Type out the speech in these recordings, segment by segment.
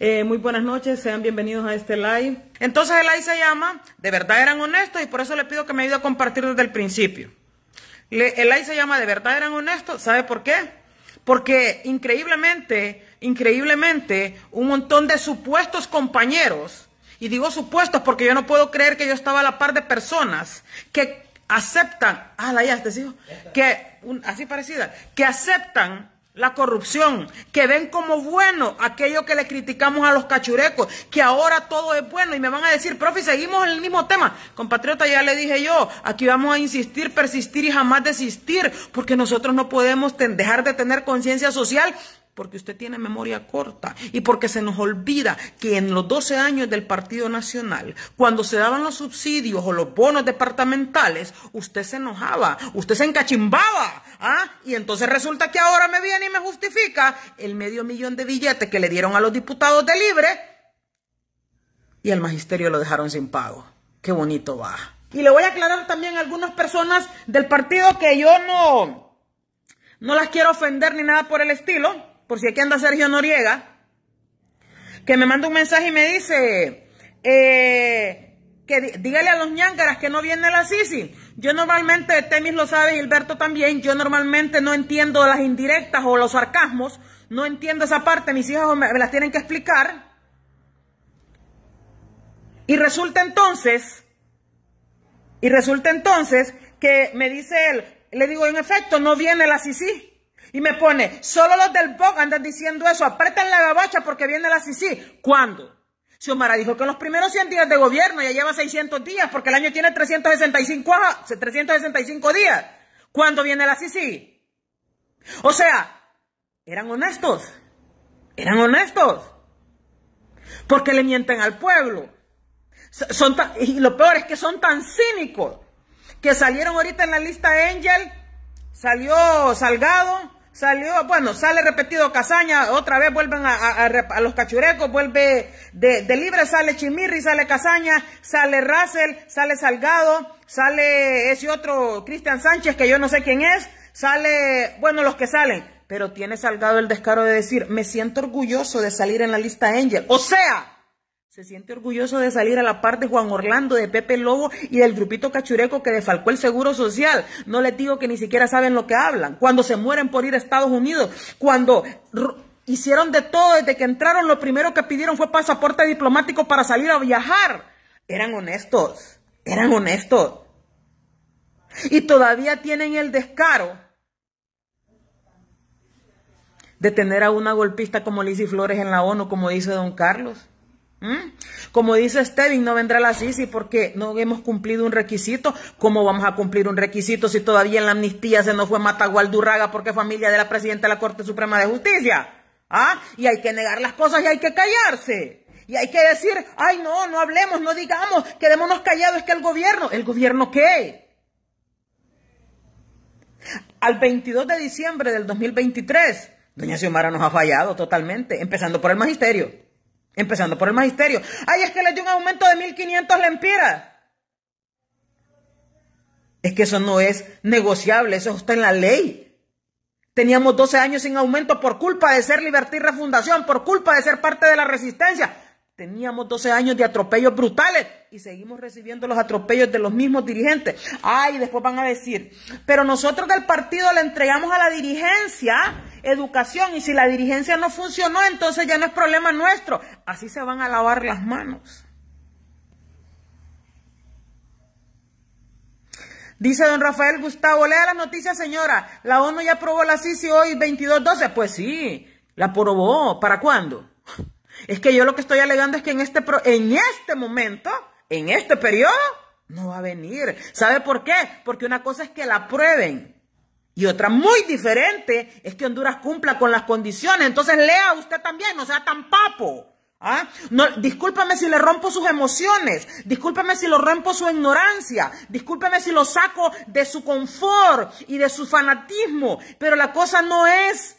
Eh, muy buenas noches, sean bienvenidos a este live. Entonces el live se llama, de verdad eran honestos y por eso le pido que me ayude a compartir desde el principio. el live se llama, de verdad eran honestos, ¿sabe por qué? Porque increíblemente, increíblemente, un montón de supuestos compañeros, y digo supuestos porque yo no puedo creer que yo estaba a la par de personas que aceptan, ah, la ya te sigo, que, así parecida, que aceptan la corrupción, que ven como bueno aquello que le criticamos a los cachurecos, que ahora todo es bueno y me van a decir, profe, seguimos en el mismo tema. Compatriota, ya le dije yo, aquí vamos a insistir, persistir y jamás desistir, porque nosotros no podemos dejar de tener conciencia social porque usted tiene memoria corta y porque se nos olvida que en los 12 años del Partido Nacional, cuando se daban los subsidios o los bonos departamentales, usted se enojaba, usted se encachimbaba, ¿ah? Y entonces resulta que ahora me viene y me justifica el medio millón de billetes que le dieron a los diputados de Libre y al magisterio lo dejaron sin pago. Qué bonito va. Y le voy a aclarar también a algunas personas del partido que yo no no las quiero ofender ni nada por el estilo por si aquí anda Sergio Noriega, que me manda un mensaje y me dice, eh, que dígale a los ñángaras que no viene la Sisi. Yo normalmente, Temis lo sabe, Gilberto también, yo normalmente no entiendo las indirectas o los sarcasmos, no entiendo esa parte, mis hijas me, me las tienen que explicar. Y resulta entonces, y resulta entonces que me dice él, le digo, en efecto, no viene la Sisi. Y me pone, solo los del BOC andan diciendo eso, aprietan la gabacha porque viene la CICI. ¿Cuándo? Xiomara dijo que en los primeros 100 días de gobierno ya lleva 600 días porque el año tiene 365, 365 días. ¿Cuándo viene la CICI? O sea, eran honestos. Eran honestos. Porque le mienten al pueblo. Son y lo peor es que son tan cínicos que salieron ahorita en la lista Angel, salió Salgado, Salió, bueno, sale repetido Cazaña, otra vez vuelven a, a, a los cachurecos, vuelve de, de, libre, sale Chimirri, sale Casaña, sale Russell, sale Salgado, sale ese otro Cristian Sánchez, que yo no sé quién es, sale, bueno, los que salen, pero tiene Salgado el descaro de decir, me siento orgulloso de salir en la lista Angel. O sea, se siente orgulloso de salir a la par de Juan Orlando, de Pepe Lobo y del grupito cachureco que defalcó el Seguro Social. No les digo que ni siquiera saben lo que hablan. Cuando se mueren por ir a Estados Unidos, cuando hicieron de todo desde que entraron, lo primero que pidieron fue pasaporte diplomático para salir a viajar. Eran honestos, eran honestos. Y todavía tienen el descaro de tener a una golpista como Lizy Flores en la ONU, como dice don Carlos. ¿Mm? Como dice Stevin, no vendrá la CISI porque no hemos cumplido un requisito. ¿Cómo vamos a cumplir un requisito si todavía en la amnistía se nos fue Matagualdurraga porque es familia de la presidenta de la Corte Suprema de Justicia? ¿Ah? Y hay que negar las cosas y hay que callarse. Y hay que decir, ay no, no hablemos, no digamos, quedémonos callados, es que el gobierno, ¿el gobierno qué? Al 22 de diciembre del 2023, doña Xiomara nos ha fallado totalmente, empezando por el magisterio. Empezando por el magisterio. Ay, es que le dio un aumento de 1.500 lempiras. Es que eso no es negociable, eso está en la ley. Teníamos 12 años sin aumento por culpa de ser Libertad y Refundación, por culpa de ser parte de la resistencia. Teníamos 12 años de atropellos brutales y seguimos recibiendo los atropellos de los mismos dirigentes. Ay, después van a decir, pero nosotros del partido le entregamos a la dirigencia educación y si la dirigencia no funcionó, entonces ya no es problema nuestro. Así se van a lavar las manos. Dice don Rafael Gustavo, lea las noticias, señora. La ONU ya aprobó la CICI hoy 22-12. Pues sí, la aprobó. ¿Para cuándo? Es que yo lo que estoy alegando es que en este, en este momento, en este periodo, no va a venir. ¿Sabe por qué? Porque una cosa es que la aprueben y otra muy diferente es que Honduras cumpla con las condiciones. Entonces lea usted también, no sea tan papo. ¿ah? No, discúlpeme si le rompo sus emociones, discúlpeme si lo rompo su ignorancia, discúlpeme si lo saco de su confort y de su fanatismo, pero la cosa no es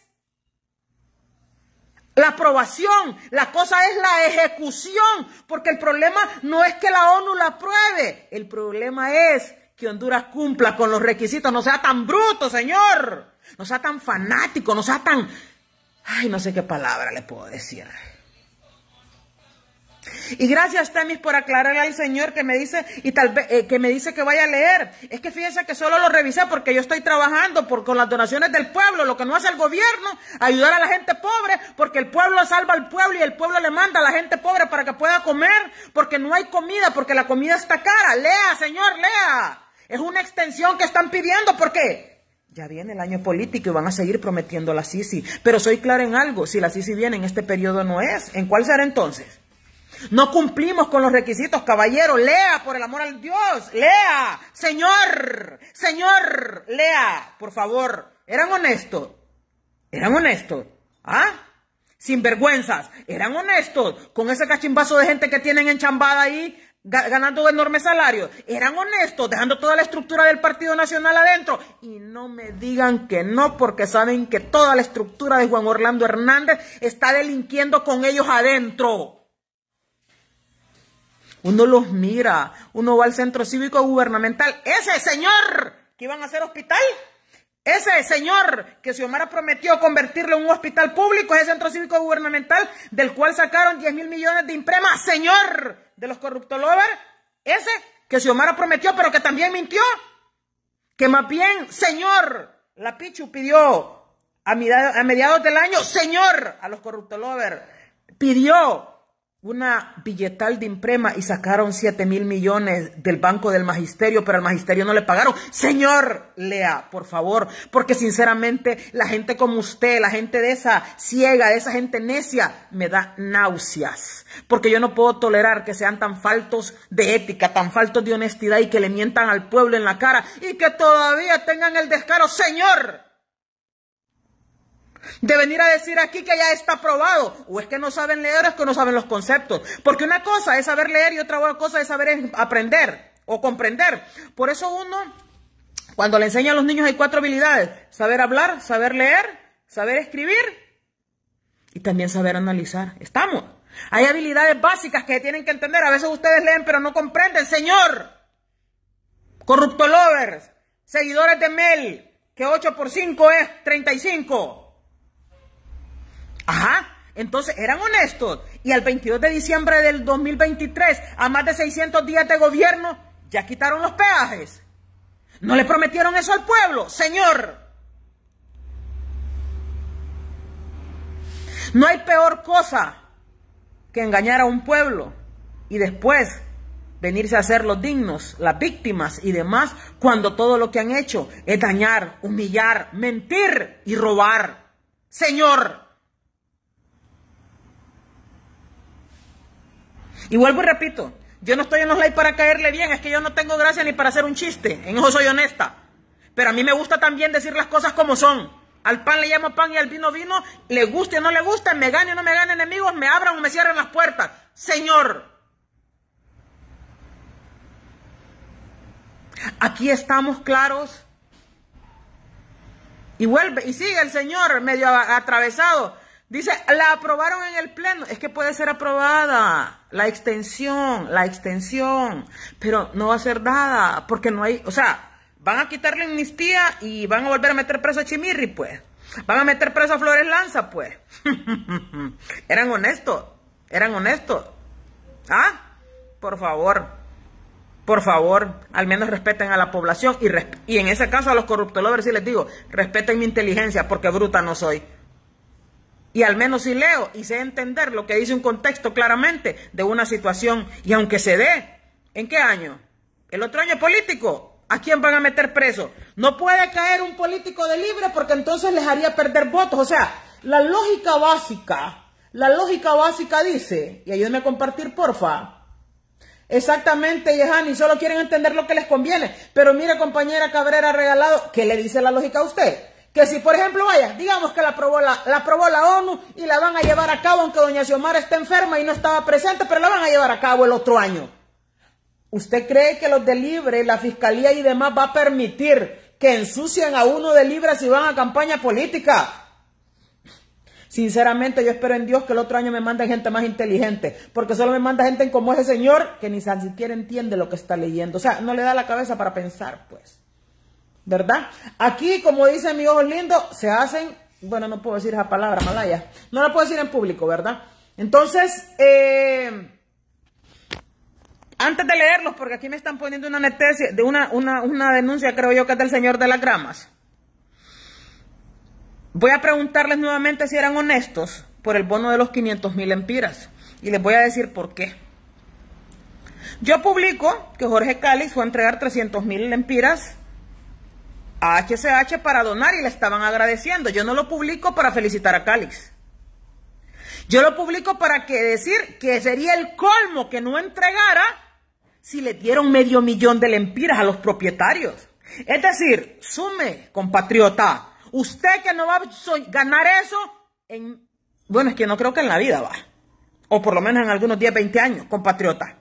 la aprobación, la cosa es la ejecución, porque el problema no es que la ONU la apruebe, el problema es que Honduras cumpla con los requisitos. No sea tan bruto, señor. No sea tan fanático, no sea tan... Ay, no sé qué palabra le puedo decir. Y gracias, Temis, por aclarar al Señor que me dice, y tal vez, eh, que me dice que vaya a leer. Es que fíjense que solo lo revisé porque yo estoy trabajando por, con las donaciones del pueblo, lo que no hace el gobierno, ayudar a la gente pobre, porque el pueblo salva al pueblo y el pueblo le manda a la gente pobre para que pueda comer, porque no hay comida, porque la comida está cara. Lea, Señor, lea. Es una extensión que están pidiendo ¿por qué? ya viene el año político y van a seguir prometiendo la Sisi. Pero soy clara en algo, si la Sisi viene en este periodo no es, ¿en cuál será entonces? No cumplimos con los requisitos, caballero. Lea, por el amor al Dios. Lea, señor, señor, lea, por favor. Eran honestos. Eran honestos. ¿Ah? Sin vergüenzas, Eran honestos con ese cachimbazo de gente que tienen enchambada ahí ganando enormes salarios, eran honestos, dejando toda la estructura del Partido Nacional adentro. Y no me digan que no, porque saben que toda la estructura de Juan Orlando Hernández está delinquiendo con ellos adentro. Uno los mira, uno va al centro cívico gubernamental. Ese señor que iban a hacer hospital, ese señor que Xiomara prometió convertirlo en un hospital público, ese centro cívico gubernamental del cual sacaron 10 mil millones de impremas, señor, de los corrupto lovers, ese que Xiomara prometió, pero que también mintió. Que más bien, señor, la Pichu pidió a mediados, a del año, señor, a los corrupto lovers, pidió una billetal de imprema y sacaron 7 mil millones del Banco del Magisterio, pero al Magisterio no le pagaron. Señor, lea, por favor, porque sinceramente la gente como usted, la gente de esa ciega, de esa gente necia, me da náuseas, porque yo no puedo tolerar que sean tan faltos de ética, tan faltos de honestidad y que le mientan al pueblo en la cara y que todavía tengan el descaro. Señor, de venir a decir aquí que ya está aprobado. O es que no saben leer o es que no saben los conceptos. Porque una cosa es saber leer y otra cosa es saber aprender o comprender. Por eso uno, cuando le enseña a los niños hay cuatro habilidades. Saber hablar, saber leer, saber escribir y también saber analizar. Estamos. Hay habilidades básicas que tienen que entender. A veces ustedes leen pero no comprenden. Señor, corrupto lovers, seguidores de Mel, que 8 por 5 es 35. Ajá. Entonces, eran honestos. Y al 22 de diciembre del 2023, a más de 600 días de gobierno, ya quitaron los peajes. ¿No le prometieron eso al pueblo? Señor. No hay peor cosa que engañar a un pueblo y después venirse a hacer los dignos, las víctimas y demás, cuando todo lo que han hecho es dañar, humillar, mentir y robar. Señor. Y vuelvo y repito, yo no estoy en los leyes para caerle bien, es que yo no tengo gracia ni para hacer un chiste, en eso soy honesta. Pero a mí me gusta también decir las cosas como son. Al pan le llamo pan y al vino vino, le guste o no le guste, me gane o no me gane enemigos, me abran o me cierran las puertas. Señor, aquí estamos claros. Y vuelve, y sigue el Señor medio atravesado. Dice, la aprobaron en el Pleno. Es que puede ser aprobada la extensión, la extensión, pero no va a ser nada, porque no hay, o sea, van a quitarle la amnistía y van a volver a meter preso a Chimirri, pues. Van a meter preso a Flores Lanza, pues. eran honestos, eran honestos. ¿Ah? Por favor. Por favor, al menos respeten a la población y, y en ese caso a los ver sí les digo, respeten mi inteligencia porque bruta no soy y al menos si leo y sé entender lo que dice un contexto claramente de una situación, y aunque se dé, ¿en qué año? El otro año político, ¿a quién van a meter preso? No puede caer un político de libre porque entonces les haría perder votos. O sea, la lógica básica, la lógica básica dice, y ayúdenme a compartir, porfa. Exactamente, Yehani, solo quieren entender lo que les conviene. Pero mire, compañera Cabrera Regalado, ¿qué le dice la lógica a usted? Que si, por ejemplo, vaya, digamos que la aprobó la, aprobó la ONU y la van a llevar a cabo, aunque doña Xiomara está enferma y no estaba presente, pero la van a llevar a cabo el otro año. ¿Usted cree que los de Libre, la Fiscalía y demás va a permitir que ensucien a uno de Libre si van a campaña política? Sinceramente, yo espero en Dios que el otro año me manden gente más inteligente, porque solo me manda gente como ese señor que ni siquiera entiende lo que está leyendo. O sea, no le da la cabeza para pensar, pues. ¿verdad? Aquí, como dice mi ojo lindo, se hacen, bueno, no puedo decir esa palabra, malaya, no la puedo decir en público, ¿verdad? Entonces, eh, antes de leerlos, porque aquí me están poniendo una anestesia, de una, una denuncia, creo yo, que es del señor de las gramas. Voy a preguntarles nuevamente si eran honestos por el bono de los 500 mil empiras. Y les voy a decir por qué. Yo publico que Jorge Cáliz fue a entregar 300 mil empiras a HCH para donar y le estaban agradeciendo. Yo no lo publico para felicitar a Cáliz. Yo lo publico para que decir que sería el colmo que no entregara si le dieron medio millón de lempiras a los propietarios. Es decir, sume, compatriota, usted que no va a ganar eso en, bueno, es que no creo que en la vida va, o por lo menos en algunos 10, 20 años, compatriota.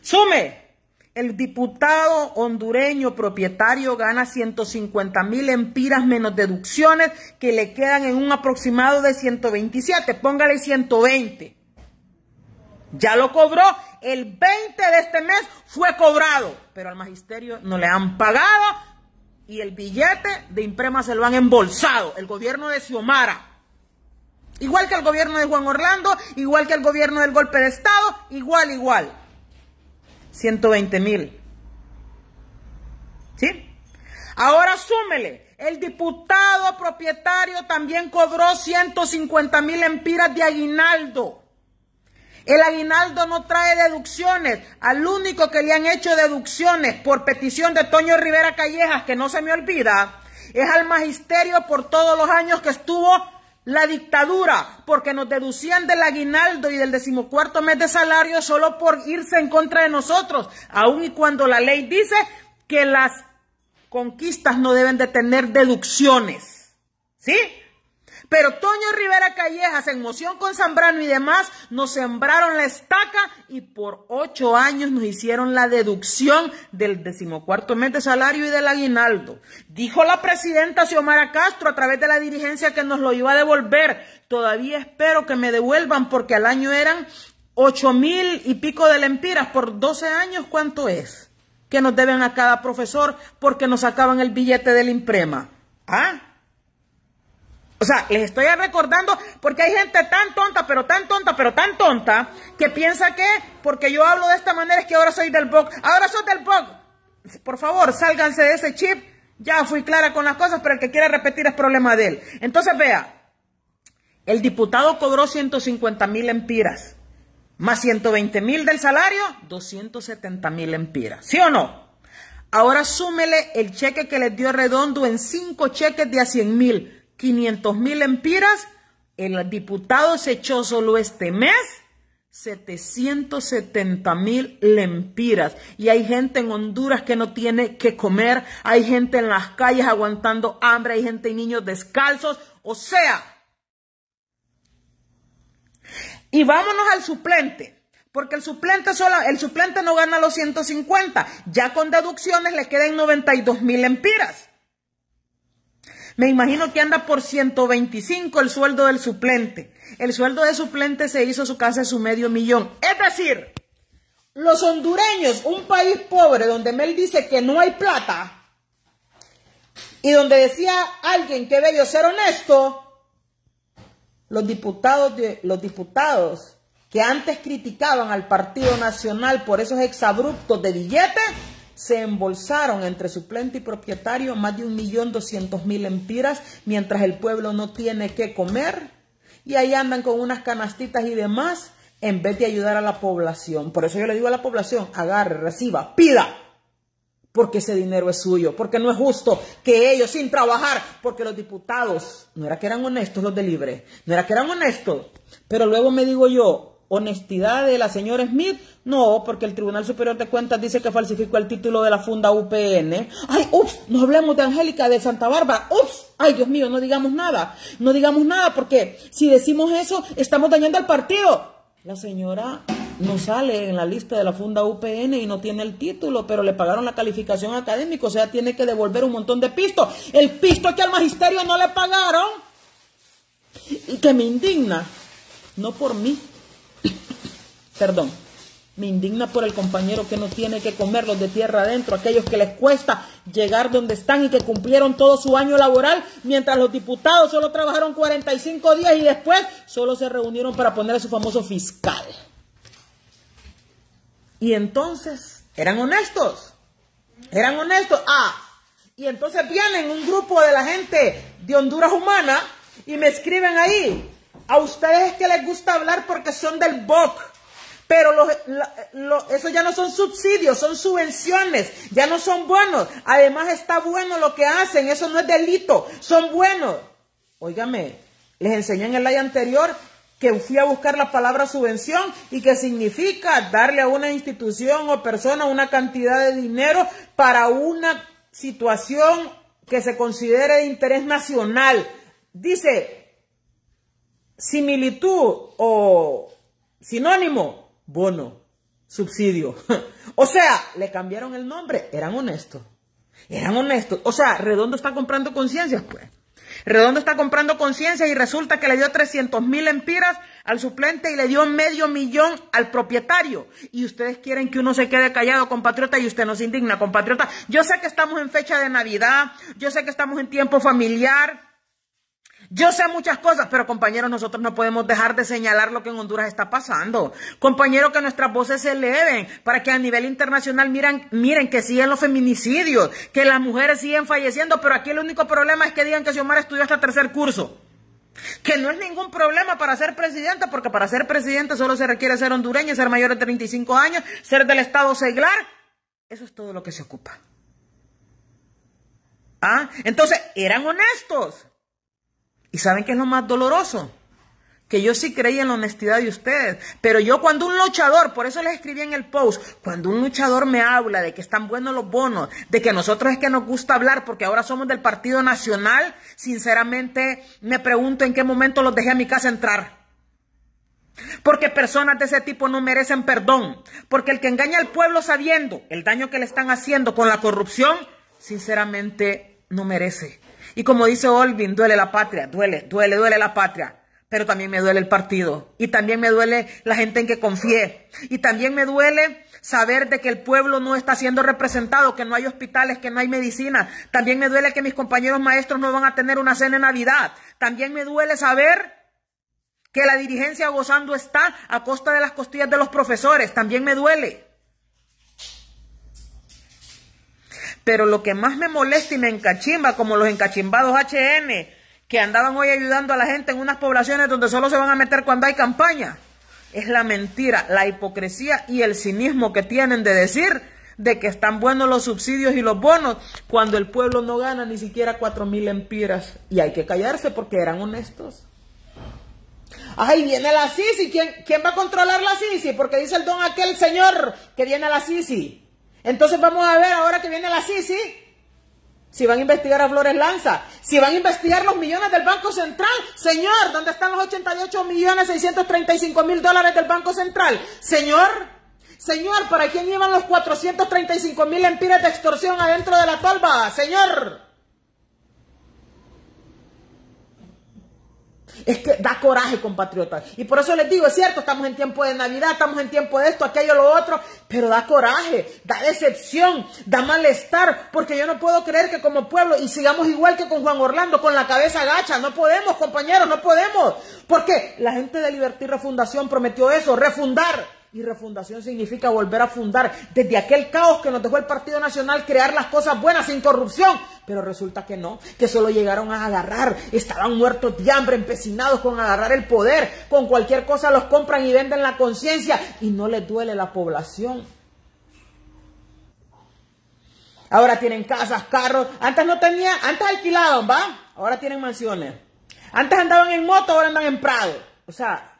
Sume, el diputado hondureño propietario gana 150 mil empiras menos deducciones que le quedan en un aproximado de 127. Póngale 120. Ya lo cobró. El 20 de este mes fue cobrado. Pero al magisterio no le han pagado y el billete de imprema se lo han embolsado. El gobierno de Xiomara. Igual que el gobierno de Juan Orlando, igual que el gobierno del golpe de Estado, igual, igual. 120 mil. ¿Sí? Ahora súmele, el diputado propietario también cobró 150 mil empiras de aguinaldo. El aguinaldo no trae deducciones. Al único que le han hecho deducciones por petición de Toño Rivera Callejas, que no se me olvida, es al magisterio por todos los años que estuvo la dictadura, porque nos deducían del aguinaldo y del decimocuarto mes de salario solo por irse en contra de nosotros, aun y cuando la ley dice que las conquistas no deben de tener deducciones. ¿Sí? Pero Toño Rivera Callejas, en moción con Zambrano y demás, nos sembraron la estaca y por ocho años nos hicieron la deducción del decimocuarto mes de salario y del aguinaldo. Dijo la presidenta Xiomara Castro a través de la dirigencia que nos lo iba a devolver. Todavía espero que me devuelvan porque al año eran ocho mil y pico de lempiras por doce años, ¿cuánto es? Que nos deben a cada profesor porque nos sacaban el billete del imprema. ¿Ah? O sea, les estoy recordando porque hay gente tan tonta, pero tan tonta, pero tan tonta, que piensa que porque yo hablo de esta manera es que ahora soy del BOC. Ahora soy del BOC. Por favor, sálganse de ese chip. Ya fui clara con las cosas, pero el que quiere repetir es problema de él. Entonces, vea, el diputado cobró 150 mil empiras, más 120 mil del salario, 270 mil empiras. ¿Sí o no? Ahora súmele el cheque que les dio Redondo en cinco cheques de a 100 mil 500 mil empiras. El diputado se echó solo este mes 770 mil lempiras. Y hay gente en Honduras que no tiene que comer. Hay gente en las calles aguantando hambre. Hay gente y niños descalzos. O sea. Y vámonos al suplente. Porque el suplente, solo, el suplente no gana los 150. Ya con deducciones le quedan 92 mil lempiras. Me imagino que anda por 125 el sueldo del suplente. El sueldo de suplente se hizo su casa su medio millón. Es decir, los hondureños, un país pobre donde Mel dice que no hay plata y donde decía alguien que debió ser honesto, los diputados, los diputados que antes criticaban al Partido Nacional por esos exabruptos de billetes, se embolsaron entre suplente y propietario más de un millón doscientos mil empiras, mientras el pueblo no tiene qué comer. Y ahí andan con unas canastitas y demás, en vez de ayudar a la población. Por eso yo le digo a la población, agarre, reciba, pida. Porque ese dinero es suyo, porque no es justo que ellos sin trabajar, porque los diputados, no era que eran honestos los de Libre, no era que eran honestos, pero luego me digo yo, honestidad de la señora Smith? No, porque el Tribunal Superior de Cuentas dice que falsificó el título de la funda UPN. Ay, ups, no hablemos de Angélica de Santa Bárbara. Ups, ay Dios mío, no digamos nada. No digamos nada porque si decimos eso estamos dañando al partido. La señora no sale en la lista de la funda UPN y no tiene el título, pero le pagaron la calificación académica, o sea, tiene que devolver un montón de pisto. El pisto que al magisterio no le pagaron y que me indigna, no por mí, perdón, me indigna por el compañero que no tiene que comer los de tierra adentro, aquellos que les cuesta llegar donde están y que cumplieron todo su año laboral, mientras los diputados solo trabajaron 45 días y después solo se reunieron para poner a su famoso fiscal. Y entonces, eran honestos, eran honestos. Ah, y entonces vienen un grupo de la gente de Honduras Humana y me escriben ahí, a ustedes es que les gusta hablar porque son del BOC pero lo, eso ya no son subsidios, son subvenciones, ya no son buenos. Además está bueno lo que hacen, eso no es delito, son buenos. Óigame, les enseñé en el año anterior que fui a buscar la palabra subvención y que significa darle a una institución o persona una cantidad de dinero para una situación que se considere de interés nacional. Dice similitud o sinónimo bono, subsidio. o sea, le cambiaron el nombre, eran honestos. Eran honestos. O sea, Redondo está comprando conciencias, pues. Redondo está comprando conciencia y resulta que le dio 300 mil empiras al suplente y le dio medio millón al propietario. Y ustedes quieren que uno se quede callado, compatriota, y usted nos indigna, compatriota. Yo sé que estamos en fecha de Navidad, yo sé que estamos en tiempo familiar, yo sé muchas cosas, pero compañeros, nosotros no podemos dejar de señalar lo que en Honduras está pasando. Compañeros, que nuestras voces se eleven para que a nivel internacional miren, miren que siguen los feminicidios, que las mujeres siguen falleciendo, pero aquí el único problema es que digan que Xiomara estudió hasta tercer curso. Que no es ningún problema para ser presidenta, porque para ser presidente solo se requiere ser hondureña, ser mayor de 35 años, ser del Estado seglar. Eso es todo lo que se ocupa. ¿Ah? Entonces, eran honestos. ¿Y saben qué es lo más doloroso? Que yo sí creía en la honestidad de ustedes. Pero yo cuando un luchador, por eso les escribí en el post, cuando un luchador me habla de que están buenos los bonos, de que nosotros es que nos gusta hablar porque ahora somos del Partido Nacional, sinceramente me pregunto en qué momento los dejé a mi casa entrar. Porque personas de ese tipo no merecen perdón. Porque el que engaña al pueblo sabiendo el daño que le están haciendo con la corrupción, sinceramente no merece. Y como dice Olvin, duele la patria, duele, duele, duele la patria. Pero también me duele el partido. Y también me duele la gente en que confié. Y también me duele saber de que el pueblo no está siendo representado, que no hay hospitales, que no hay medicina. También me duele que mis compañeros maestros no van a tener una cena en Navidad. También me duele saber que la dirigencia gozando está a costa de las costillas de los profesores. También me duele. Pero lo que más me molesta y me encachimba, como los encachimbados HN, que andaban hoy ayudando a la gente en unas poblaciones donde solo se van a meter cuando hay campaña, es la mentira, la hipocresía y el cinismo que tienen de decir de que están buenos los subsidios y los bonos cuando el pueblo no gana ni siquiera cuatro mil empiras. Y hay que callarse porque eran honestos. Ay, viene la Sisi. ¿Quién, va a controlar la Sisi? Porque dice el don aquel señor que viene a la Sisi. Entonces vamos a ver ahora que viene la CICI, si van a investigar a Flores Lanza, si van a investigar los millones del Banco Central, señor, ¿dónde están los 88 millones cinco mil dólares del Banco Central? Señor, señor, ¿para quién llevan los 435 mil empiras de extorsión adentro de la tolva? Señor. Es que da coraje, compatriotas. Y por eso les digo, es cierto, estamos en tiempo de Navidad, estamos en tiempo de esto, aquello, lo otro, pero da coraje, da decepción, da malestar, porque yo no puedo creer que como pueblo, y sigamos igual que con Juan Orlando, con la cabeza gacha, no podemos, compañeros, no podemos. Porque la gente de Libertad y Refundación prometió eso, refundar y refundación significa volver a fundar desde aquel caos que nos dejó el Partido Nacional, crear las cosas buenas sin corrupción. Pero resulta que no, que solo llegaron a agarrar, estaban muertos de hambre, empecinados con agarrar el poder, con cualquier cosa los compran y venden la conciencia y no les duele la población. Ahora tienen casas, carros, antes no tenían, antes alquilaban, ¿va? Ahora tienen mansiones. Antes andaban en moto, ahora andan en Prado. O sea,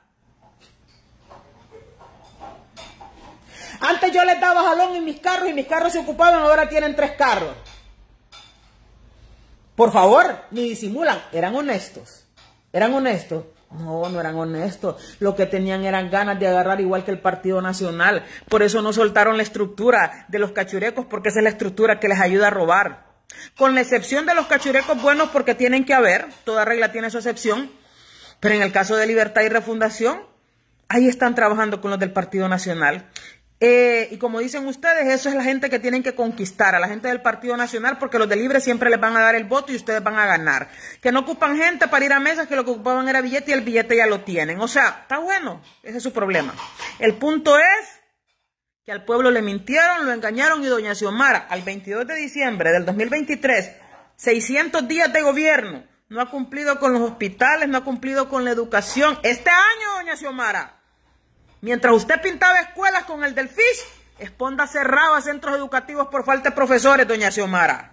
Antes yo les daba jalón en mis carros y mis carros se ocupaban, ahora tienen tres carros. Por favor, ni disimulan, eran honestos. Eran honestos. No, no eran honestos. Lo que tenían eran ganas de agarrar igual que el Partido Nacional. Por eso no soltaron la estructura de los cachurecos, porque esa es la estructura que les ayuda a robar. Con la excepción de los cachurecos buenos, porque tienen que haber, toda regla tiene su excepción. Pero en el caso de Libertad y Refundación, ahí están trabajando con los del Partido Nacional. Eh, y como dicen ustedes, eso es la gente que tienen que conquistar, a la gente del Partido Nacional, porque los de Libre siempre les van a dar el voto y ustedes van a ganar. Que no ocupan gente para ir a mesas, que lo que ocupaban era billete y el billete ya lo tienen. O sea, está bueno, ese es su problema. El punto es que al pueblo le mintieron, lo engañaron y doña Xiomara, al 22 de diciembre del 2023, 600 días de gobierno, no ha cumplido con los hospitales, no ha cumplido con la educación. Este año, doña Xiomara. Mientras usted pintaba escuelas con el del FISH, Esponda cerraba centros educativos por falta de profesores, doña Xiomara.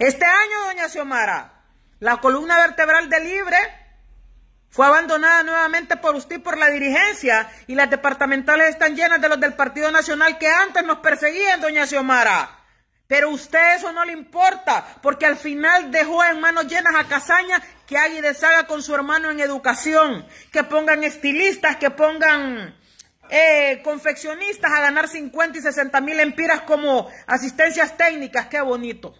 Este año, doña Xiomara, la columna vertebral de Libre fue abandonada nuevamente por usted y por la dirigencia y las departamentales están llenas de los del Partido Nacional que antes nos perseguían, doña Xiomara. Pero usted eso no le importa, porque al final dejó en manos llenas a Casaña que haga y con su hermano en educación, que pongan estilistas, que pongan eh, confeccionistas a ganar 50 y 60 mil empiras como asistencias técnicas. ¡Qué bonito!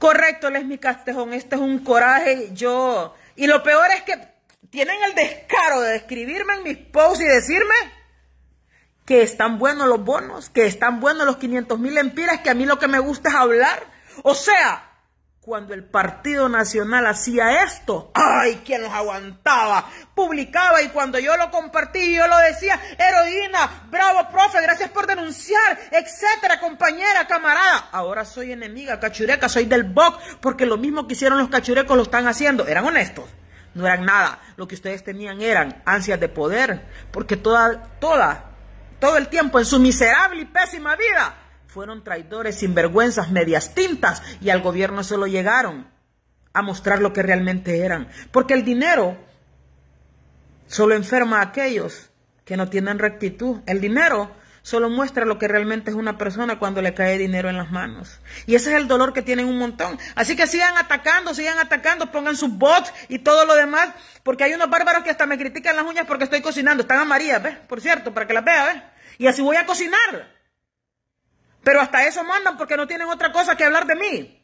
Correcto, Les mi Castejón, este es un coraje, yo... Y lo peor es que tienen el descaro de escribirme en mis posts y decirme que están buenos los bonos, que están buenos los 500 mil empiras, que a mí lo que me gusta es hablar. O sea, cuando el Partido Nacional hacía esto, ¡ay, quién los aguantaba! Publicaba y cuando yo lo compartí, yo lo decía, heroína, bravo, profe, gracias por denunciar, etcétera, compañera, camarada. Ahora soy enemiga cachureca, soy del BOC, porque lo mismo que hicieron los cachurecos lo están haciendo. Eran honestos, no eran nada. Lo que ustedes tenían eran ansias de poder, porque toda, toda todo el tiempo en su miserable y pésima vida. Fueron traidores, sinvergüenzas, medias tintas y al gobierno solo llegaron a mostrar lo que realmente eran. Porque el dinero solo enferma a aquellos que no tienen rectitud. El dinero solo muestra lo que realmente es una persona cuando le cae dinero en las manos. Y ese es el dolor que tienen un montón. Así que sigan atacando, sigan atacando, pongan sus bots y todo lo demás, porque hay unos bárbaros que hasta me critican las uñas porque estoy cocinando. Están amarillas, ¿ves? Por cierto, para que las vea, ¿ves? Y así voy a cocinar. Pero hasta eso mandan porque no tienen otra cosa que hablar de mí.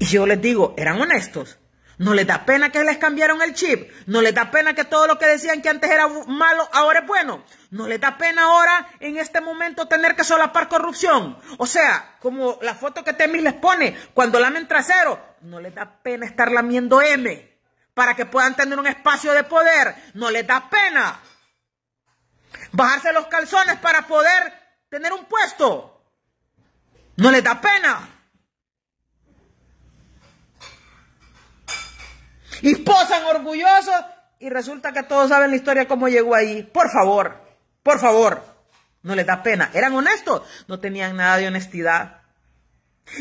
Y yo les digo, eran honestos. No les da pena que les cambiaron el chip. No les da pena que todo lo que decían que antes era malo ahora es bueno. No les da pena ahora en este momento tener que solapar corrupción. O sea, como la foto que Temis les pone cuando lamen trasero. No les da pena estar lamiendo M para que puedan tener un espacio de poder. No les da pena. Bajarse los calzones para poder tener un puesto. No les da pena. Y posan orgullosos y resulta que todos saben la historia cómo llegó ahí. Por favor, por favor, no les da pena. Eran honestos, no tenían nada de honestidad.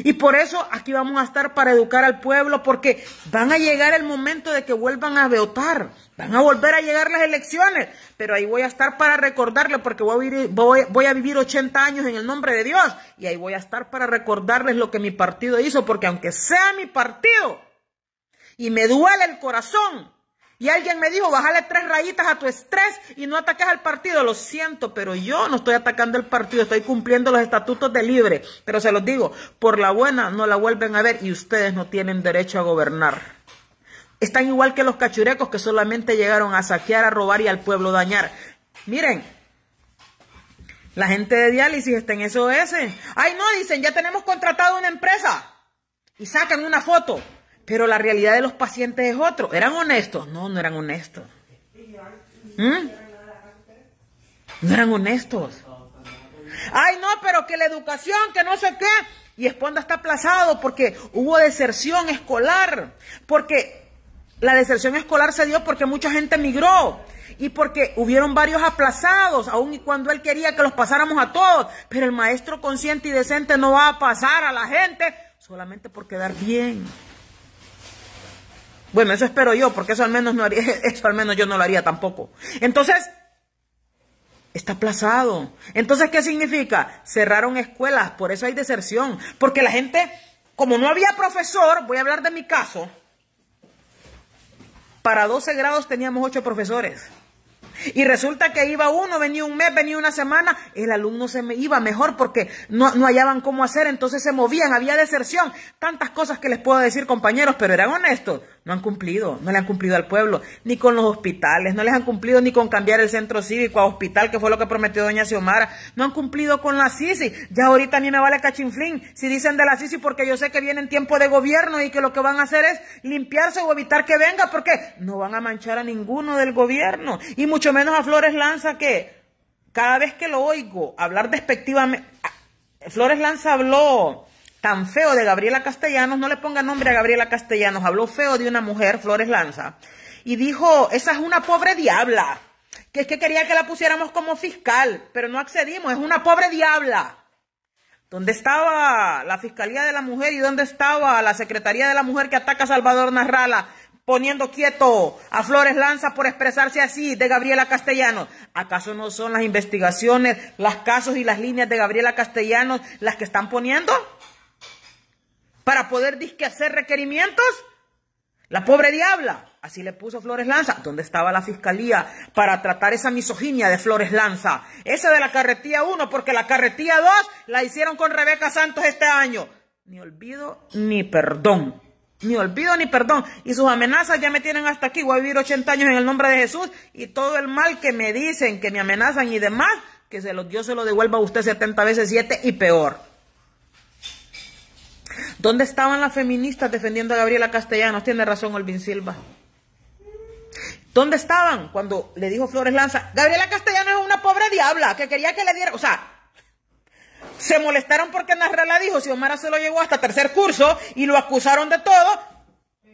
Y por eso aquí vamos a estar para educar al pueblo, porque van a llegar el momento de que vuelvan a votar, van a volver a llegar las elecciones, pero ahí voy a estar para recordarles, porque voy a, vivir, voy, a vivir 80 años en el nombre de Dios, y ahí voy a estar para recordarles lo que mi partido hizo, porque aunque sea mi partido y me duele el corazón, y alguien me dijo, bájale tres rayitas a tu estrés y no ataques al partido. Lo siento, pero yo no estoy atacando el partido, estoy cumpliendo los estatutos de libre. Pero se los digo, por la buena no la vuelven a ver y ustedes no tienen derecho a gobernar. Están igual que los cachurecos que solamente llegaron a saquear, a robar y al pueblo dañar. Miren, la gente de diálisis está en SOS. Ay, no, dicen, ya tenemos contratado una empresa. Y sacan una foto pero la realidad de los pacientes es otro. ¿Eran honestos? No, no eran honestos. ¿Mm? No eran honestos. Ay, no, pero que la educación, que no sé qué. Y Esponda está aplazado porque hubo deserción escolar. Porque la deserción escolar se dio porque mucha gente migró. Y porque hubieron varios aplazados, aun y cuando él quería que los pasáramos a todos. Pero el maestro consciente y decente no va a pasar a la gente solamente por quedar bien. Bueno, eso espero yo, porque eso al menos no haría, al menos yo no lo haría tampoco. Entonces, está aplazado. Entonces, ¿qué significa? Cerraron escuelas, por eso hay deserción. Porque la gente, como no había profesor, voy a hablar de mi caso. Para 12 grados teníamos 8 profesores. Y resulta que iba uno, venía un mes, venía una semana, el alumno se me iba mejor porque no, hallaban cómo hacer, entonces se movían, había deserción, tantas cosas que les puedo decir compañeros, pero eran honestos, no han cumplido, no le han cumplido al pueblo, ni con los hospitales, no les han cumplido ni con cambiar el centro cívico a hospital, que fue lo que prometió doña Xiomara, no han cumplido con la Sisi ya ahorita a mí me vale cachinflín si dicen de la Sisi porque yo sé que viene en tiempo de gobierno y que lo que van a hacer es limpiarse o evitar que venga porque no van a manchar a ninguno del gobierno y menos a Flores Lanza que cada vez que lo oigo hablar despectivamente, Flores Lanza habló tan feo de Gabriela Castellanos, no le ponga nombre a Gabriela Castellanos, habló feo de una mujer, Flores Lanza, y dijo, esa es una pobre diabla, que es que quería que la pusiéramos como fiscal, pero no accedimos, es una pobre diabla. ¿Dónde estaba la Fiscalía de la Mujer y dónde estaba la Secretaría de la Mujer que ataca a Salvador Narrala poniendo quieto a Flores Lanza por expresarse así de Gabriela Castellanos. ¿Acaso no son las investigaciones, los casos y las líneas de Gabriela Castellanos las que están poniendo? Para poder disque hacer requerimientos. La pobre diabla, así le puso Flores Lanza. ¿Dónde estaba la fiscalía para tratar esa misoginia de Flores Lanza? Esa de la carretilla 1, porque la carretilla 2 la hicieron con Rebeca Santos este año. Ni olvido ni perdón. Ni olvido ni perdón. Y sus amenazas ya me tienen hasta aquí. Voy a vivir 80 años en el nombre de Jesús. Y todo el mal que me dicen, que me amenazan y demás, que se lo, Dios se lo devuelva a usted 70 veces 7 y peor. ¿Dónde estaban las feministas defendiendo a Gabriela Castellanos? Tiene razón Olvin Silva. ¿Dónde estaban cuando le dijo Flores Lanza, Gabriela Castellanos es una pobre diabla que quería que le diera, o sea, se molestaron porque Narra la dijo, si Omar se lo llevó hasta tercer curso y lo acusaron de todo.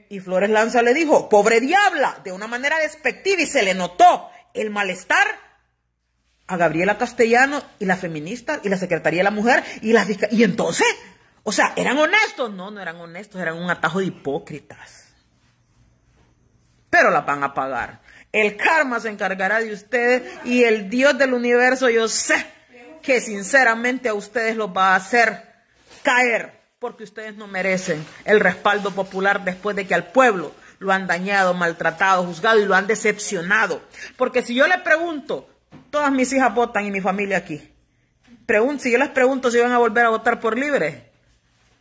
Y Flores Lanza le dijo, pobre diabla, de una manera despectiva y se le notó el malestar a Gabriela Castellano y la feminista y la Secretaría de la Mujer y la Y entonces, o sea, ¿eran honestos? No, no eran honestos, eran un atajo de hipócritas. Pero la van a pagar. El karma se encargará de ustedes y el Dios del universo, yo sé que sinceramente a ustedes los va a hacer caer porque ustedes no merecen el respaldo popular después de que al pueblo lo han dañado, maltratado, juzgado y lo han decepcionado. Porque si yo les pregunto, todas mis hijas votan y mi familia aquí. pregunto si yo les pregunto si van a volver a votar por libre,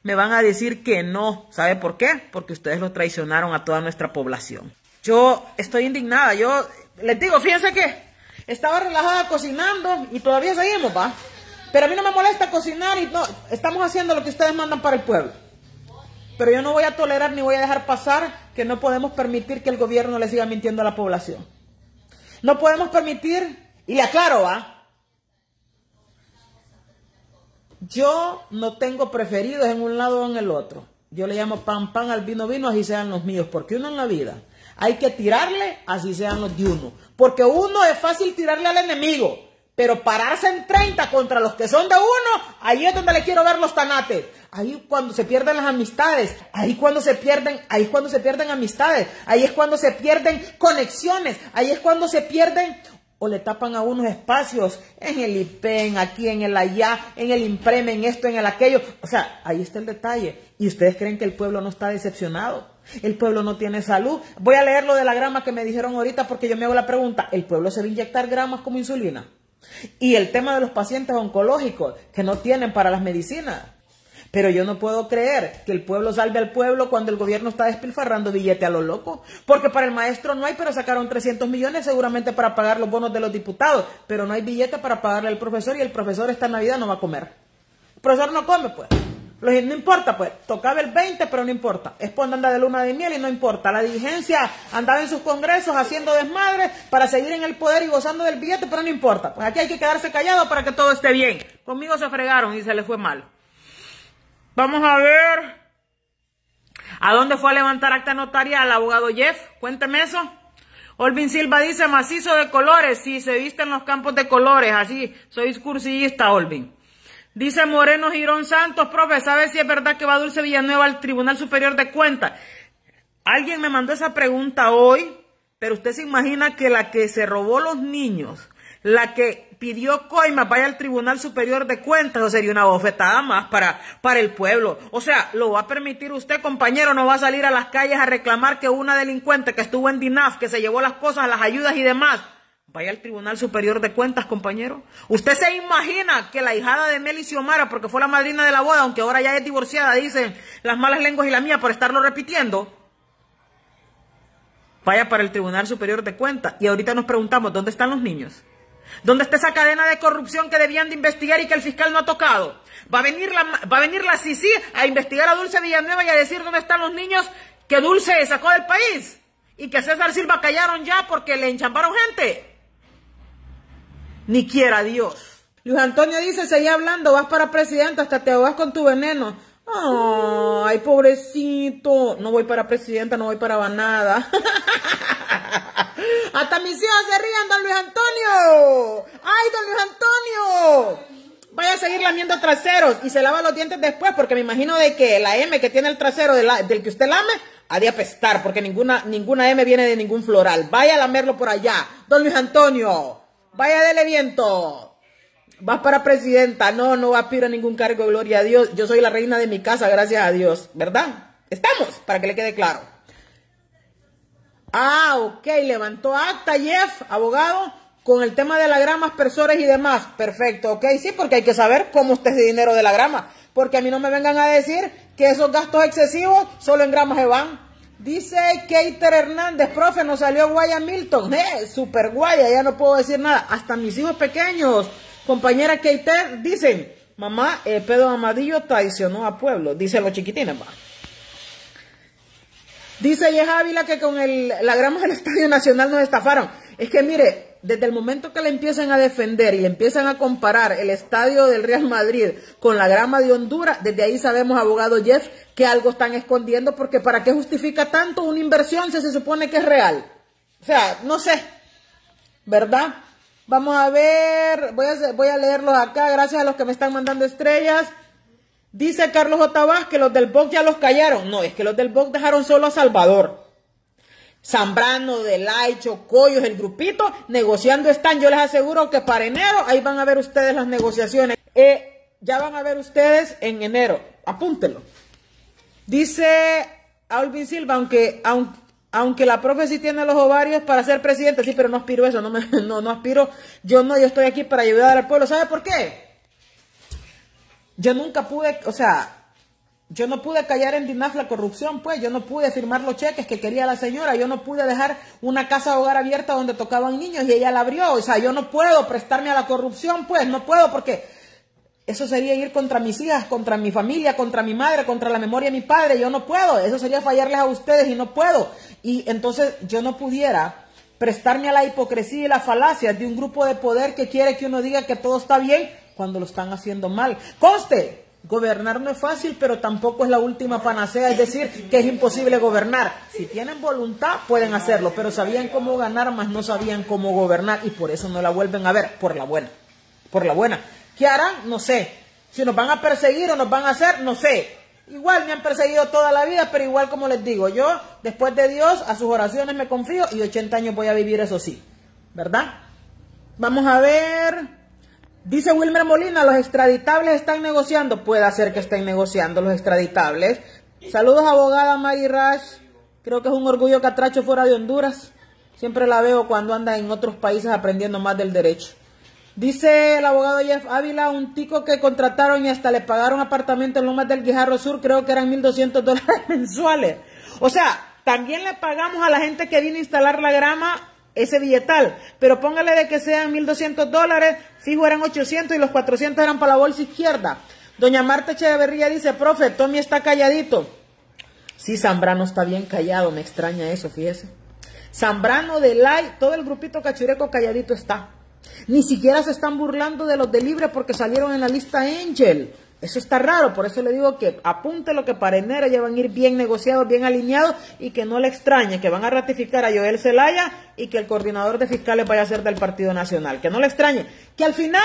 me van a decir que no. ¿Sabe por qué? Porque ustedes lo traicionaron a toda nuestra población. Yo estoy indignada. Yo les digo, fíjense que estaba relajada cocinando y todavía seguimos, ¿va? Pero a mí no me molesta cocinar y no, estamos haciendo lo que ustedes mandan para el pueblo. Pero yo no voy a tolerar ni voy a dejar pasar que no podemos permitir que el gobierno le siga mintiendo a la población. No podemos permitir, y le aclaro, ¿va? Yo no tengo preferidos en un lado o en el otro. Yo le llamo pan pan al vino vino, así sean los míos, porque uno en la vida hay que tirarle, así sean los de uno. Porque uno es fácil tirarle al enemigo, pero pararse en 30 contra los que son de uno, ahí es donde le quiero ver los tanates. Ahí cuando se pierden las amistades, ahí cuando se pierden, ahí es cuando se pierden amistades, ahí es cuando se pierden conexiones, ahí es cuando se pierden o le tapan a unos espacios en el IPEN, aquí, en el allá, en el IMPREME, en esto, en el aquello. O sea, ahí está el detalle. Y ustedes creen que el pueblo no está decepcionado. El pueblo no tiene salud. Voy a leer lo de la grama que me dijeron ahorita porque yo me hago la pregunta. ¿El pueblo se va a inyectar gramas como insulina? Y el tema de los pacientes oncológicos que no tienen para las medicinas. Pero yo no puedo creer que el pueblo salve al pueblo cuando el gobierno está despilfarrando billete a lo loco. Porque para el maestro no hay, pero sacaron 300 millones seguramente para pagar los bonos de los diputados. Pero no hay billete para pagarle al profesor y el profesor esta Navidad no va a comer. El profesor no come, pues. no importa, pues, tocaba el 20, pero no importa. Esponda anda de luna de miel y no importa. La dirigencia andaba en sus congresos haciendo desmadres para seguir en el poder y gozando del billete, pero no importa. Pues aquí hay que quedarse callado para que todo esté bien. Conmigo se fregaron y se les fue mal. Vamos a ver. ¿A dónde fue a levantar acta notaria al abogado Jeff? Cuénteme eso. Olvin Silva dice macizo de colores. si se viste en los campos de colores. Así, soy discursista, Olvin. Dice Moreno Girón Santos, profe, ¿sabe si es verdad que va Dulce Villanueva al Tribunal Superior de Cuentas? Alguien me mandó esa pregunta hoy, pero usted se imagina que la que se robó los niños la que pidió coima vaya al Tribunal Superior de Cuentas, o sería una bofetada más para, para el pueblo. O sea, ¿lo va a permitir usted, compañero? ¿No va a salir a las calles a reclamar que una delincuente que estuvo en DINAF, que se llevó las cosas, las ayudas y demás, Vaya al Tribunal Superior de Cuentas, compañero. Usted se imagina que la hijada de Meli Xiomara, porque fue la madrina de la boda, aunque ahora ya es divorciada, dicen las malas lenguas y la mía por estarlo repitiendo. Vaya para el Tribunal Superior de Cuentas. Y ahorita nos preguntamos, ¿dónde están los niños? ¿Dónde está esa cadena de corrupción que debían de investigar y que el fiscal no ha tocado? Va a venir la, va a venir la CICI a investigar a Dulce Villanueva y a decir dónde están los niños que Dulce sacó del país y que César Silva callaron ya porque le enchamparon gente. Ni quiera Dios. Luis Antonio dice, seguí hablando, vas para presidente, hasta te ahogas con tu veneno. Ay, pobrecito. No voy para presidenta, no voy para banada Hasta mis hijos se rían, don Luis Antonio. Ay, don Luis Antonio. Vaya a seguir lamiendo traseros y se lava los dientes después, porque me imagino de que la M que tiene el trasero del que usted lame ha de apestar, porque ninguna, ninguna M viene de ningún floral. Vaya a lamerlo por allá, don Luis Antonio. Vaya, dele viento vas para presidenta, no, no aspiro a ningún cargo, gloria a Dios, yo soy la reina de mi casa, gracias a Dios, ¿verdad? Estamos, para que le quede claro. Ah, ok, levantó acta, Jeff, abogado, con el tema de la gramas aspersores y demás. Perfecto, ok, sí, porque hay que saber cómo es ese dinero de la grama, porque a mí no me vengan a decir que esos gastos excesivos solo en gramas se van. Dice Keiter Hernández, profe, nos salió Guaya Milton. Eh, super guaya, ya no puedo decir nada. Hasta mis hijos pequeños Compañera Keiter, dicen, mamá, eh, Pedro Amadillo traicionó a Pueblo, dicen los chiquitines, va. Dice Jeff Ávila que con el, la grama del Estadio Nacional nos estafaron. Es que mire, desde el momento que le empiezan a defender y le empiezan a comparar el estadio del Real Madrid con la grama de Honduras, desde ahí sabemos, abogado Jeff, que algo están escondiendo, porque ¿para qué justifica tanto una inversión si se supone que es real? O sea, no sé, ¿verdad? Vamos a ver, voy a, voy leerlos acá, gracias a los que me están mandando estrellas. Dice Carlos J. que los del BOC ya los callaron. No, es que los del BOC dejaron solo a Salvador. Zambrano, Delay, Coyos, el grupito, negociando están. Yo les aseguro que para enero ahí van a ver ustedes las negociaciones. Eh, ya van a ver ustedes en enero. apúntenlo. Dice Alvin Silva, aunque, aunque aunque la profe sí tiene los ovarios para ser presidente, sí, pero no aspiro eso, no, me, no, no aspiro. Yo no, yo estoy aquí para ayudar al pueblo. ¿Sabe por qué? Yo nunca pude, o sea, yo no pude callar en Dinaf la corrupción, pues. Yo no pude firmar los cheques que quería la señora. Yo no pude dejar una casa hogar abierta donde tocaban niños y ella la abrió. O sea, yo no puedo prestarme a la corrupción, pues. No puedo porque eso sería ir contra mis hijas, contra mi familia, contra mi madre, contra la memoria de mi padre. Yo no puedo. Eso sería fallarles a ustedes y no puedo. Y entonces yo no pudiera prestarme a la hipocresía y la falacia de un grupo de poder que quiere que uno diga que todo está bien cuando lo están haciendo mal. ¡Coste! gobernar no es fácil, pero tampoco es la última panacea. Es decir, que es imposible gobernar. Si tienen voluntad, pueden hacerlo, pero sabían cómo ganar, más no sabían cómo gobernar y por eso no la vuelven a ver, por la buena. Por la buena. ¿Qué harán? No sé. Si nos van a perseguir o nos van a hacer, no sé. Igual me han perseguido toda la vida, pero igual como les digo, yo después de Dios, a sus oraciones me confío y 80 años voy a vivir, eso sí. ¿Verdad? Vamos a ver. Dice Wilmer Molina, los extraditables están negociando. Puede ser que estén negociando los extraditables. Saludos, abogada Mary Rash. Creo que es un orgullo catracho fuera de Honduras. Siempre la veo cuando anda en otros países aprendiendo más del derecho. Dice el abogado Jeff Ávila, un tico que contrataron y hasta le pagaron apartamento en Lomas del Guijarro Sur, creo que eran 1.200 dólares mensuales. O sea, también le pagamos a la gente que viene a instalar la grama ese billetal, pero póngale de que sean 1.200 dólares, fijo eran 800 y los 400 eran para la bolsa izquierda. Doña Marta Echeverría dice, profe, Tommy está calladito. Sí, Zambrano está bien callado, me extraña eso, fíjese. Zambrano, Delay, todo el grupito cachureco calladito está. Ni siquiera se están burlando de los de Libre porque salieron en la lista Angel. Eso está raro, por eso le digo que apunte lo que para enero ya van a ir bien negociados, bien alineados y que no le extrañe que van a ratificar a Joel Zelaya y que el coordinador de fiscales vaya a ser del Partido Nacional. Que no le extrañe. Que al final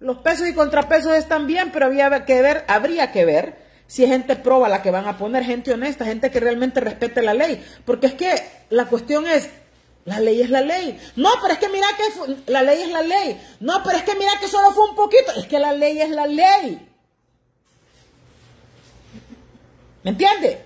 los pesos y contrapesos están bien, pero había que ver, habría que ver si es gente prueba la que van a poner, gente honesta, gente que realmente respete la ley. Porque es que la cuestión es, la ley es la ley. No, pero es que mira que la ley es la ley. No, pero es que mira que solo fue un poquito. Es que la ley es la ley. ¿Me entiende?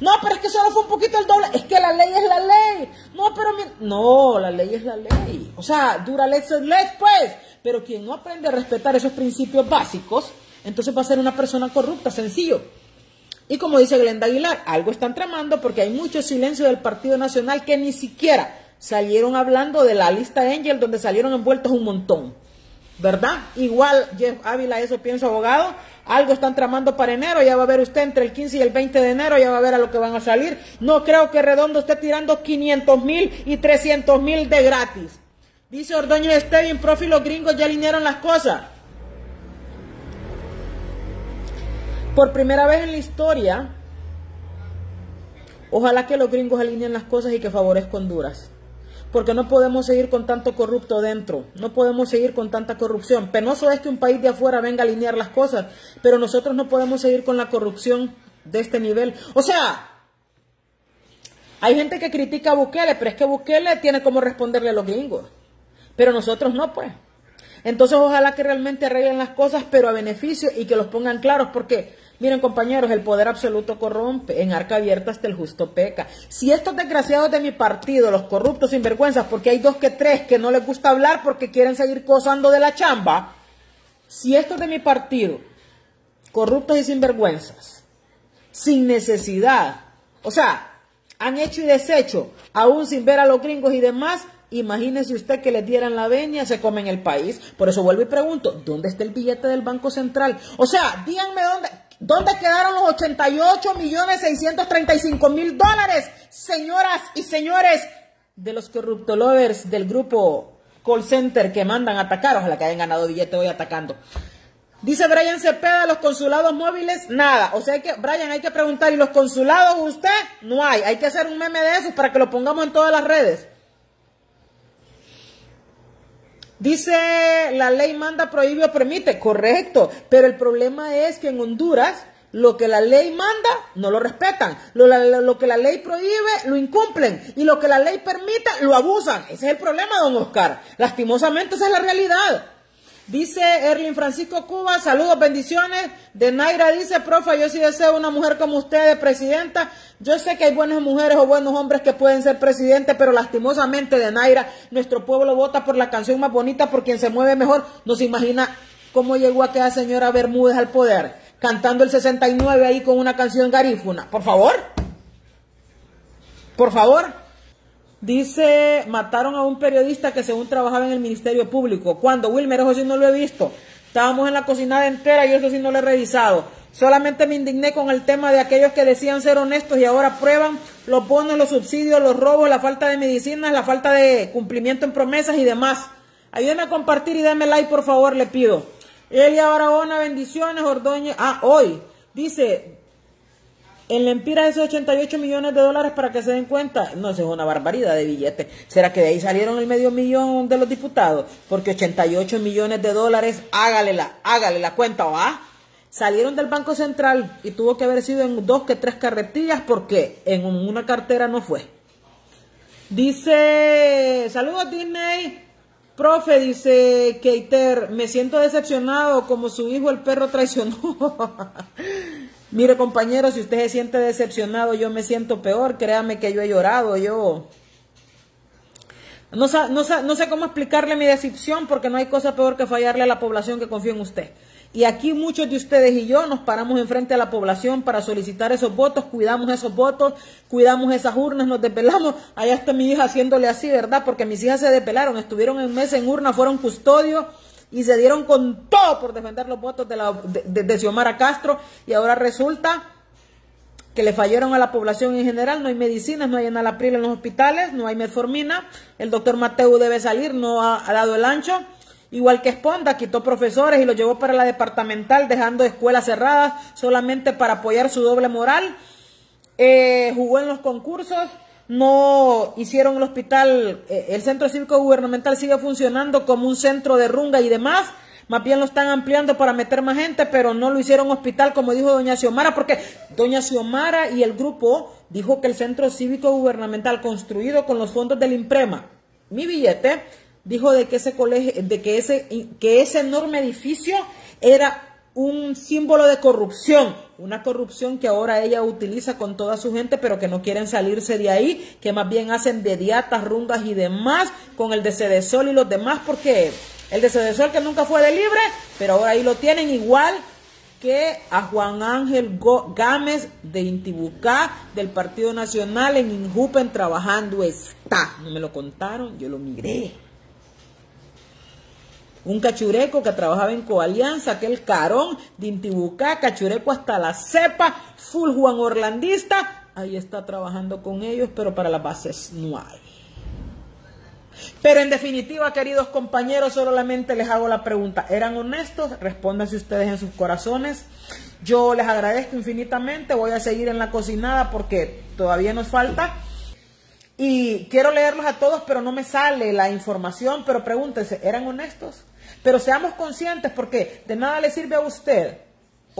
No, pero es que solo fue un poquito el doble. Es que la ley es la ley. No, pero no, la ley es la ley. O sea, dura let's lex pues. Pero quien no aprende a respetar esos principios básicos, entonces va a ser una persona corrupta, sencillo. Y como dice Glenda Aguilar, algo están tramando porque hay mucho silencio del Partido Nacional que ni siquiera salieron hablando de la lista Angel donde salieron envueltos un montón. ¿Verdad? Igual Jeff Ávila, eso pienso abogado, algo están tramando para enero, ya va a ver usted entre el 15 y el 20 de enero, ya va a ver a lo que van a salir. No creo que Redondo esté tirando 500 mil y 300 mil de gratis. Dice Ordoño Estevin, profe, los gringos ya alinearon las cosas. Por primera vez en la historia, ojalá que los gringos alineen las cosas y que favorezcan Honduras. Porque no podemos seguir con tanto corrupto dentro, no podemos seguir con tanta corrupción. Penoso es que un país de afuera venga a alinear las cosas, pero nosotros no podemos seguir con la corrupción de este nivel. O sea, hay gente que critica a Bukele, pero es que Bukele tiene como responderle a los gringos. Pero nosotros no, pues. Entonces, ojalá que realmente arreglen las cosas, pero a beneficio y que los pongan claros, porque Miren, compañeros, el poder absoluto corrompe. En arca abierta hasta el justo peca. Si estos desgraciados de mi partido, los corruptos sinvergüenzas, porque hay dos que tres que no les gusta hablar porque quieren seguir cosando de la chamba, si estos de mi partido, corruptos y sinvergüenzas, sin necesidad, o sea, han hecho y deshecho, aún sin ver a los gringos y demás, Imagínese usted que les dieran la venia, se comen el país. Por eso vuelvo y pregunto, ¿dónde está el billete del Banco Central? O sea, díganme dónde. ¿Dónde quedaron los 88 millones 635 mil dólares, señoras y señores, de los lovers del grupo call center que mandan a atacar? Ojalá que hayan ganado billete hoy atacando. Dice Brian Cepeda, los consulados móviles, nada. O sea que, Brian, hay que preguntar, ¿y los consulados usted? No hay. Hay que hacer un meme de eso para que lo pongamos en todas las redes. Dice, la ley manda, prohíbe o permite. Correcto, pero el problema es que en Honduras lo que la ley manda no lo respetan. Lo, que la ley prohíbe lo incumplen. Y lo que la ley permita lo abusan. Ese es el problema, don Oscar. Lastimosamente esa es la realidad. Dice Erlin Francisco Cuba, saludos, bendiciones. De Naira dice, profe, yo sí deseo una mujer como usted presidenta. Yo sé que hay buenas mujeres o buenos hombres que pueden ser presidentes, pero lastimosamente de Naira, nuestro pueblo vota por la canción más bonita, por quien se mueve mejor. Nos imagina cómo llegó aquella señora Bermúdez al poder, cantando el 69 ahí con una canción garífuna. Por favor. Por favor. Dice, mataron a un periodista que según trabajaba en el Ministerio Público. Cuando Wilmer, eso sí no lo he visto. Estábamos en la cocinada entera y eso sí no lo he revisado. Solamente me indigné con el tema de aquellos que decían ser honestos y ahora prueban los bonos, los subsidios, los robos, la falta de medicinas, la falta de cumplimiento en promesas y demás. Ayúdenme a compartir y denme like, por favor, le pido. Elia Barahona, bendiciones, Ordóñez. Ah, hoy. Dice, la Empira esos 88 millones de dólares para que se den cuenta. No, eso es una barbaridad de billetes. ¿Será que de ahí salieron el medio millón de los diputados? Porque 88 millones de dólares, hágale la, hágale la cuenta, ¿va? Salieron del Banco Central y tuvo que haber sido en dos que tres carretillas porque en una cartera no fue. Dice, saludos Disney. Profe, dice Keiter, me siento decepcionado como su hijo el perro traicionó. Mire compañero, si usted se siente decepcionado, yo me siento peor, créame que yo he llorado, yo... No, no, no sé cómo explicarle mi decepción porque no hay cosa peor que fallarle a la población que confía en usted. Y aquí muchos de ustedes y yo nos paramos enfrente a la población para solicitar esos votos, cuidamos esos votos, cuidamos esas urnas, nos depelamos. Allá está mi hija haciéndole así, ¿verdad? Porque mis hijas se depelaron, estuvieron un mes en urna, fueron custodios y se dieron con todo por defender los votos de, la, de, Xiomara Castro y ahora resulta que le fallaron a la población en general, no hay medicinas, no hay enalapril en los hospitales, no hay metformina, el doctor Mateu debe salir, no ha, dado el ancho, igual que Esponda, quitó profesores y lo llevó para la departamental, dejando escuelas cerradas solamente para apoyar su doble moral, eh, jugó en los concursos, no hicieron el hospital, eh, el centro cívico gubernamental sigue funcionando como un centro de runga y demás, más bien lo están ampliando para meter más gente, pero no lo hicieron hospital como dijo doña Xiomara, porque doña Xiomara y el grupo dijo que el centro cívico gubernamental construido con los fondos del IMPREMA, mi billete, dijo de que ese colegio, de que ese, que ese enorme edificio era un símbolo de corrupción una corrupción que ahora ella utiliza con toda su gente, pero que no quieren salirse de ahí, que más bien hacen de diatas, rundas y demás con el de sol y los demás, porque el de sol que nunca fue de libre, pero ahora ahí lo tienen igual que a Juan Ángel Gámez de Intibucá, del Partido Nacional, en Injupen, trabajando está. No me lo contaron, yo lo miré un cachureco que trabajaba en Coalianza, aquel Carón, Dintibucá, cachureco hasta la cepa, full Juan Orlandista, ahí está trabajando con ellos, pero para las bases no hay. Pero en definitiva, queridos compañeros, solamente les hago la pregunta. ¿Eran honestos? Respóndanse ustedes en sus corazones. Yo les agradezco infinitamente. Voy a seguir en la cocinada porque todavía nos falta. Y quiero leerlos a todos, pero no me sale la información. Pero pregúntense, ¿eran honestos? Pero seamos conscientes porque de nada le sirve a usted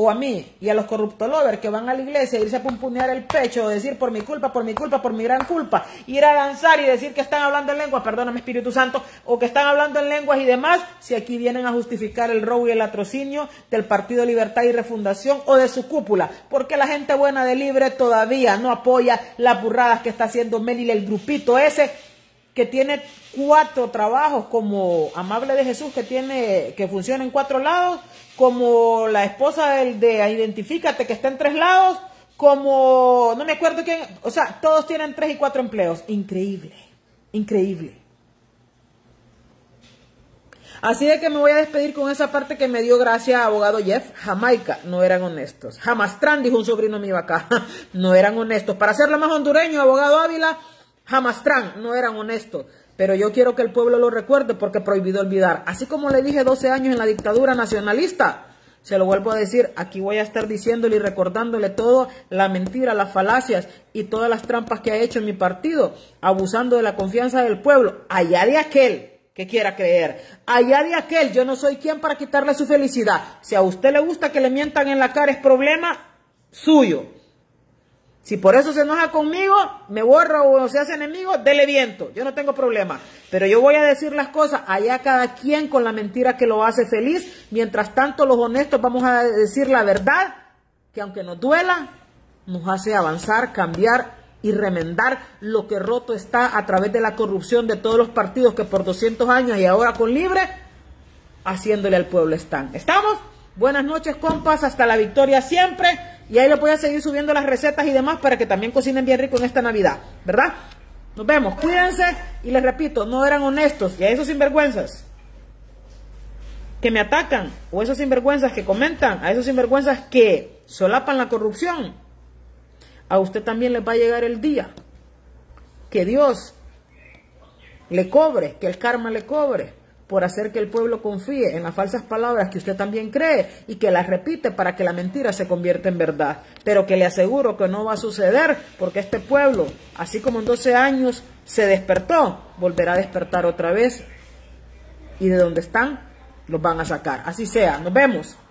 o a mí y a los lovers que van a la iglesia a irse a pumpunear el pecho o decir por mi culpa, por mi culpa, por mi gran culpa, ir a danzar y decir que están hablando en lenguas, perdóname Espíritu Santo, o que están hablando en lenguas y demás, si aquí vienen a justificar el robo y el atrocinio del Partido Libertad y Refundación o de su cúpula, porque la gente buena de Libre todavía no apoya las burradas que está haciendo Melil, el grupito ese que tiene cuatro trabajos, como Amable de Jesús, que tiene, que funciona en cuatro lados, como la esposa del de Identifícate, que está en tres lados, como no me acuerdo quién, o sea, todos tienen tres y cuatro empleos. Increíble, increíble. Así de que me voy a despedir con esa parte que me dio gracia abogado Jeff. Jamaica, no eran honestos. Jamás dijo un sobrino mío acá. no eran honestos. Para hacerlo más hondureño, abogado Ávila, Jamastrán no eran honestos. Pero yo quiero que el pueblo lo recuerde porque prohibido olvidar. Así como le dije 12 años en la dictadura nacionalista, se lo vuelvo a decir, aquí voy a estar diciéndole y recordándole todo, la mentira, las falacias y todas las trampas que ha hecho en mi partido, abusando de la confianza del pueblo, allá de aquel que quiera creer, allá de aquel, yo no soy quien para quitarle su felicidad. Si a usted le gusta que le mientan en la cara, es problema suyo. Si por eso se enoja conmigo, me borra o se hace enemigo, dele viento. Yo no tengo problema. Pero yo voy a decir las cosas allá cada quien con la mentira que lo hace feliz. Mientras tanto, los honestos vamos a decir la verdad, que aunque nos duela, nos hace avanzar, cambiar y remendar lo que roto está a través de la corrupción de todos los partidos que por 200 años y ahora con libre, haciéndole al pueblo están. ¿Estamos? Buenas noches, compas. Hasta la victoria siempre. Y ahí lo voy a seguir subiendo las recetas y demás para que también cocinen bien rico en esta Navidad. ¿Verdad? Nos vemos. Cuídense. Y les repito, no eran honestos. Y a esos sinvergüenzas que me atacan, o esos sinvergüenzas que comentan, a esos sinvergüenzas que solapan la corrupción, a usted también les va a llegar el día que Dios le cobre, que el karma le cobre por hacer que el pueblo confíe en las falsas palabras que usted también cree y que las repite para que la mentira se convierta en verdad. Pero que le aseguro que no va a suceder porque este pueblo, así como en 12 años se despertó, volverá a despertar otra vez y de donde están los van a sacar. Así sea, nos vemos.